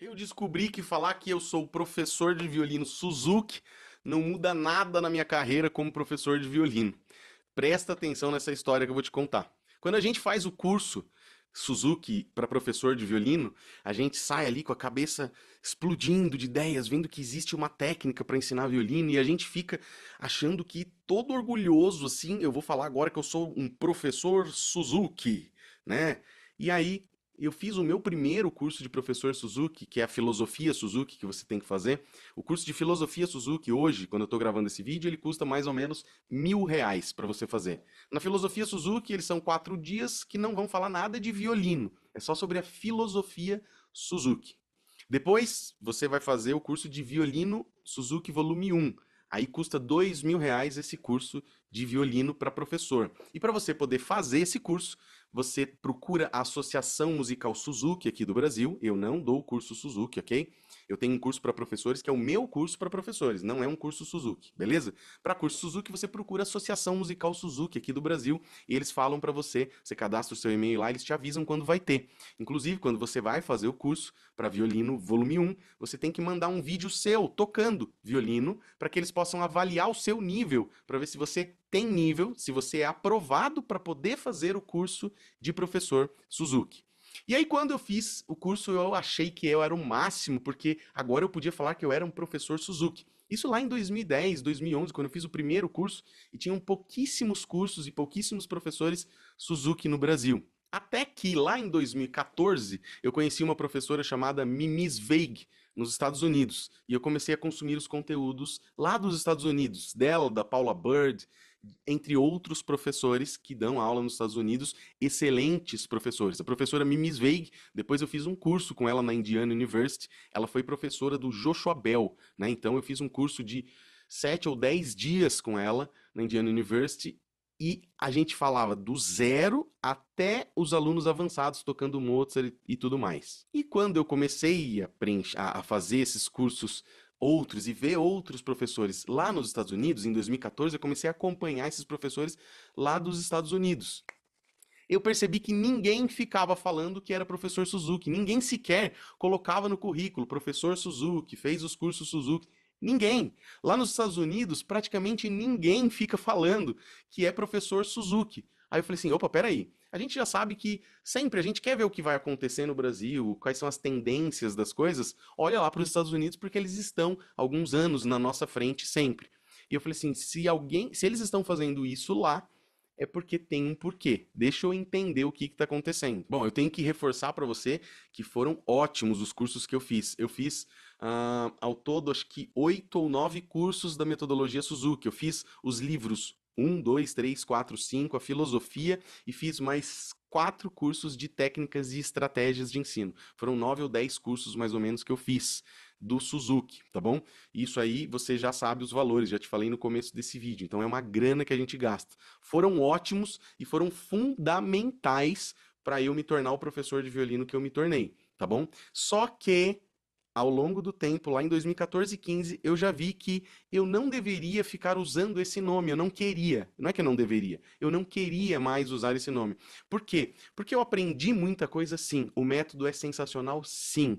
Eu descobri que falar que eu sou professor de violino Suzuki não muda nada na minha carreira como professor de violino. Presta atenção nessa história que eu vou te contar. Quando a gente faz o curso Suzuki para professor de violino, a gente sai ali com a cabeça explodindo de ideias, vendo que existe uma técnica para ensinar violino e a gente fica achando que todo orgulhoso assim, eu vou falar agora que eu sou um professor Suzuki, né? E aí eu fiz o meu primeiro curso de professor Suzuki, que é a filosofia Suzuki que você tem que fazer. O curso de filosofia Suzuki hoje, quando eu estou gravando esse vídeo, ele custa mais ou menos mil reais para você fazer. Na filosofia Suzuki, eles são quatro dias que não vão falar nada de violino. É só sobre a filosofia Suzuki. Depois, você vai fazer o curso de violino Suzuki Volume 1. Aí custa dois mil reais esse curso de violino para professor. E para você poder fazer esse curso, você procura a Associação Musical Suzuki aqui do Brasil. Eu não dou o curso Suzuki, ok? Eu tenho um curso para professores que é o meu curso para professores, não é um curso Suzuki, beleza? Para curso Suzuki, você procura a Associação Musical Suzuki aqui do Brasil e eles falam para você, você cadastra o seu e-mail lá, eles te avisam quando vai ter. Inclusive, quando você vai fazer o curso para violino volume 1, você tem que mandar um vídeo seu tocando violino para que eles possam avaliar o seu nível, para ver se você tem nível se você é aprovado para poder fazer o curso de professor Suzuki. E aí, quando eu fiz o curso, eu achei que eu era o máximo, porque agora eu podia falar que eu era um professor Suzuki. Isso lá em 2010, 2011, quando eu fiz o primeiro curso, e tinham pouquíssimos cursos e pouquíssimos professores Suzuki no Brasil. Até que lá em 2014 eu conheci uma professora chamada Mimis Veig nos Estados Unidos e eu comecei a consumir os conteúdos lá dos Estados Unidos, dela, da Paula Bird entre outros professores que dão aula nos Estados Unidos, excelentes professores. A professora Mimis Veig, depois eu fiz um curso com ela na Indiana University, ela foi professora do Joshua Bell, né? Então eu fiz um curso de sete ou dez dias com ela na Indiana University e a gente falava do zero até os alunos avançados tocando Mozart e, e tudo mais. E quando eu comecei a, a fazer esses cursos outros e ver outros professores lá nos Estados Unidos, em 2014 eu comecei a acompanhar esses professores lá dos Estados Unidos. Eu percebi que ninguém ficava falando que era professor Suzuki, ninguém sequer colocava no currículo professor Suzuki, fez os cursos Suzuki. Ninguém. Lá nos Estados Unidos, praticamente ninguém fica falando que é professor Suzuki. Aí eu falei assim, opa, peraí, a gente já sabe que sempre a gente quer ver o que vai acontecer no Brasil, quais são as tendências das coisas, olha lá para os Estados Unidos porque eles estão alguns anos na nossa frente sempre. E eu falei assim, se alguém, se eles estão fazendo isso lá, é porque tem um porquê. Deixa eu entender o que está acontecendo. Bom, eu tenho que reforçar para você que foram ótimos os cursos que eu fiz. Eu fiz uh, ao todo acho que oito ou nove cursos da metodologia Suzuki. Eu fiz os livros um, dois, três, quatro, cinco, a filosofia e fiz mais quatro cursos de técnicas e estratégias de ensino. Foram nove ou dez cursos mais ou menos que eu fiz do Suzuki, tá bom? Isso aí você já sabe os valores, já te falei no começo desse vídeo. Então é uma grana que a gente gasta. Foram ótimos e foram fundamentais para eu me tornar o professor de violino que eu me tornei, tá bom? Só que ao longo do tempo, lá em 2014 e 15, eu já vi que eu não deveria ficar usando esse nome, eu não queria. Não é que eu não deveria, eu não queria mais usar esse nome. Por quê? Porque eu aprendi muita coisa sim. O método é sensacional sim.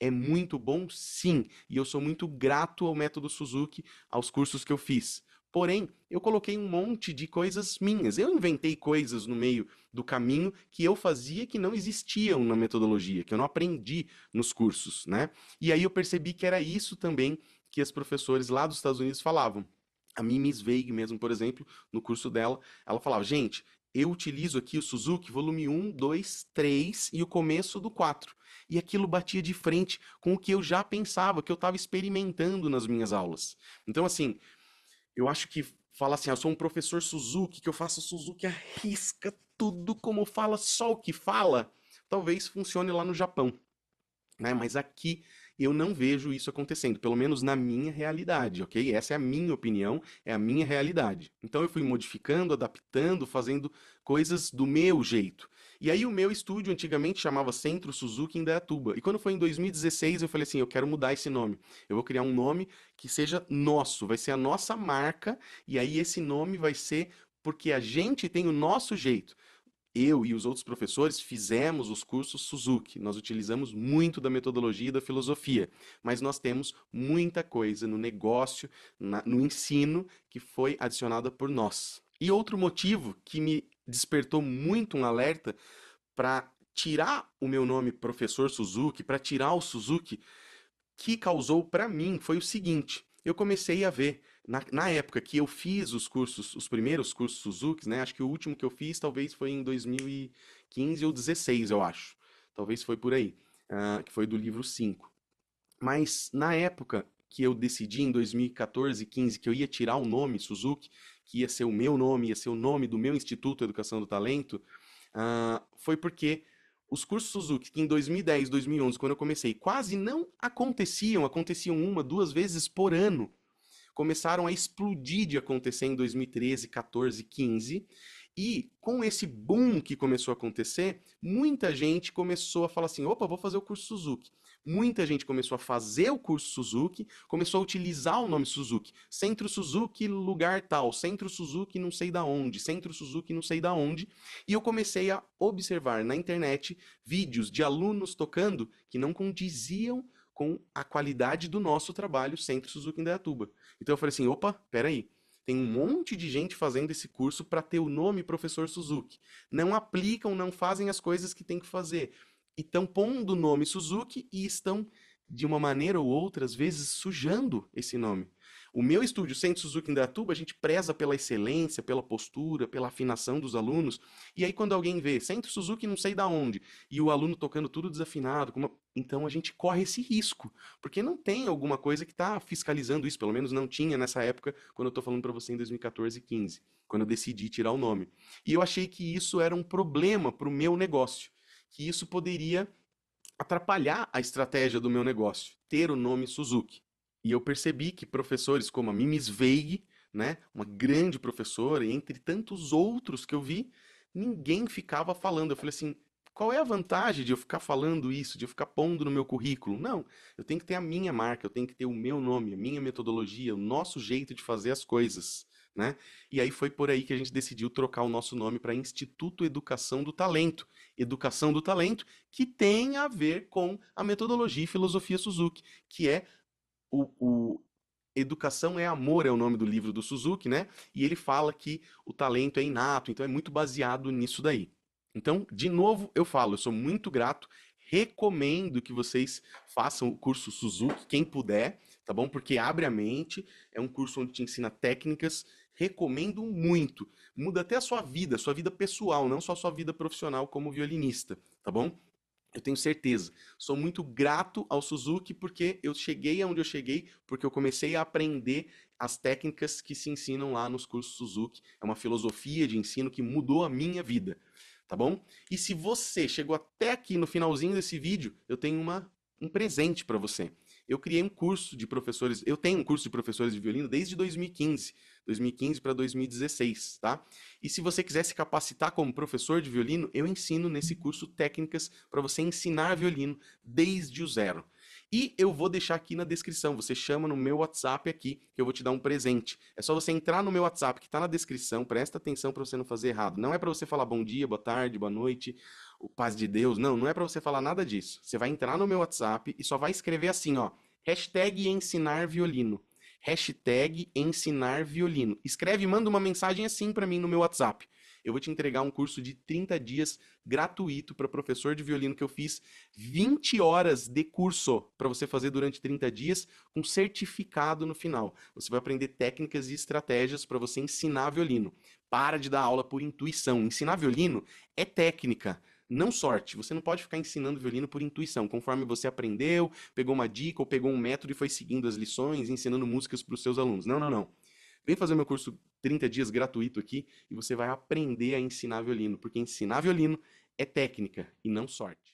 É muito bom sim. E eu sou muito grato ao método Suzuki, aos cursos que eu fiz. Porém, eu coloquei um monte de coisas minhas. Eu inventei coisas no meio do caminho que eu fazia que não existiam na metodologia, que eu não aprendi nos cursos, né? E aí eu percebi que era isso também que as professores lá dos Estados Unidos falavam. A Mimi Sveig mesmo, por exemplo, no curso dela, ela falava: "Gente, eu utilizo aqui o Suzuki volume 1, 2, 3 e o começo do 4. E aquilo batia de frente com o que eu já pensava, que eu estava experimentando nas minhas aulas. Então, assim, eu acho que fala assim, ah, eu sou um professor Suzuki, que eu faço Suzuki arrisca tudo como fala, só o que fala, talvez funcione lá no Japão. Né? Mas aqui eu não vejo isso acontecendo, pelo menos na minha realidade, ok? Essa é a minha opinião, é a minha realidade. Então eu fui modificando, adaptando, fazendo coisas do meu jeito. E aí o meu estúdio antigamente chamava Centro Suzuki Indaiatuba. E quando foi em 2016, eu falei assim, eu quero mudar esse nome. Eu vou criar um nome que seja nosso, vai ser a nossa marca, e aí esse nome vai ser porque a gente tem o nosso jeito eu e os outros professores fizemos os cursos Suzuki. Nós utilizamos muito da metodologia e da filosofia, mas nós temos muita coisa no negócio, na, no ensino, que foi adicionada por nós. E outro motivo que me despertou muito um alerta para tirar o meu nome professor Suzuki, para tirar o Suzuki, que causou para mim foi o seguinte: eu comecei a ver na, na, época que eu fiz os cursos, os primeiros cursos Suzuki, né? Acho que o último que eu fiz talvez foi em 2015 ou 16, eu acho. Talvez foi por aí, uh, que foi do livro 5. Mas na época que eu decidi em 2014, 15 que eu ia tirar o nome Suzuki, que ia ser o meu nome, ia ser o nome do meu Instituto Educação do Talento, uh, foi porque os cursos Suzuki, que em 2010, 2011, quando eu comecei, quase não aconteciam, aconteciam uma, duas vezes por ano, começaram a explodir de acontecer em 2013, 14, 15, e com esse boom que começou a acontecer, muita gente começou a falar assim: opa, vou fazer o curso Suzuki. Muita gente começou a fazer o curso Suzuki, começou a utilizar o nome Suzuki. Centro Suzuki, lugar tal. Centro Suzuki, não sei da onde. Centro Suzuki, não sei da onde. E eu comecei a observar na internet vídeos de alunos tocando que não condiziam com a qualidade do nosso trabalho Centro Suzuki em Dayatuba. Então eu falei assim: opa, peraí. Tem um monte de gente fazendo esse curso para ter o nome professor Suzuki. Não aplicam, não fazem as coisas que tem que fazer. E estão pondo o nome Suzuki e estão, de uma maneira ou outra, às vezes sujando esse nome. O meu estúdio Centro Suzuki Indatuba, a gente preza pela excelência, pela postura, pela afinação dos alunos. E aí quando alguém vê Centro Suzuki não sei da onde, e o aluno tocando tudo desafinado, então a gente corre esse risco, porque não tem alguma coisa que está fiscalizando isso, pelo menos não tinha nessa época, quando eu estou falando para você em 2014 e 15, quando eu decidi tirar o nome. E eu achei que isso era um problema para o meu negócio, que isso poderia atrapalhar a estratégia do meu negócio, ter o nome Suzuki. E eu percebi que professores como a Mimis Sveig, né, uma grande professora, e entre tantos outros que eu vi, ninguém ficava falando. Eu falei assim, qual é a vantagem de eu ficar falando isso, de eu ficar pondo no meu currículo? Não, eu tenho que ter a minha marca, eu tenho que ter o meu nome, a minha metodologia, o nosso jeito de fazer as coisas. Né? E aí foi por aí que a gente decidiu trocar o nosso nome para Instituto Educação do Talento. Educação do Talento, que tem a ver com a metodologia e filosofia Suzuki, que é o, o Educação é Amor é o nome do livro do Suzuki, né? E ele fala que o talento é inato, então é muito baseado nisso daí. Então, de novo, eu falo, eu sou muito grato, recomendo que vocês façam o curso Suzuki, quem puder, tá bom? Porque abre a mente, é um curso onde te ensina técnicas, recomendo muito. Muda até a sua vida, sua vida pessoal, não só a sua vida profissional como violinista, tá bom? Eu tenho certeza. Sou muito grato ao Suzuki porque eu cheguei aonde eu cheguei, porque eu comecei a aprender as técnicas que se ensinam lá nos cursos Suzuki. É uma filosofia de ensino que mudou a minha vida, tá bom? E se você chegou até aqui no finalzinho desse vídeo, eu tenho uma, um presente para você eu criei um curso de professores, eu tenho um curso de professores de violino desde 2015, 2015 para 2016, tá? E se você quiser se capacitar como professor de violino, eu ensino nesse curso técnicas para você ensinar violino desde o zero. E eu vou deixar aqui na descrição. Você chama no meu WhatsApp aqui, que eu vou te dar um presente. É só você entrar no meu WhatsApp que está na descrição. Presta atenção para você não fazer errado. Não é para você falar bom dia, boa tarde, boa noite, o paz de Deus. Não, não é para você falar nada disso. Você vai entrar no meu WhatsApp e só vai escrever assim, ó. Hashtag ensinar violino. Hashtag ensinar violino. Escreve e manda uma mensagem assim para mim no meu WhatsApp. Eu vou te entregar um curso de 30 dias gratuito para professor de violino que eu fiz. 20 horas de curso para você fazer durante 30 dias, com certificado no final. Você vai aprender técnicas e estratégias para você ensinar violino. Para de dar aula por intuição. Ensinar violino é técnica não sorte. Você não pode ficar ensinando violino por intuição. Conforme você aprendeu, pegou uma dica ou pegou um método e foi seguindo as lições, ensinando músicas para os seus alunos. Não, não, não. Vem fazer meu curso 30 dias gratuito aqui e você vai aprender a ensinar violino, porque ensinar violino é técnica e não sorte.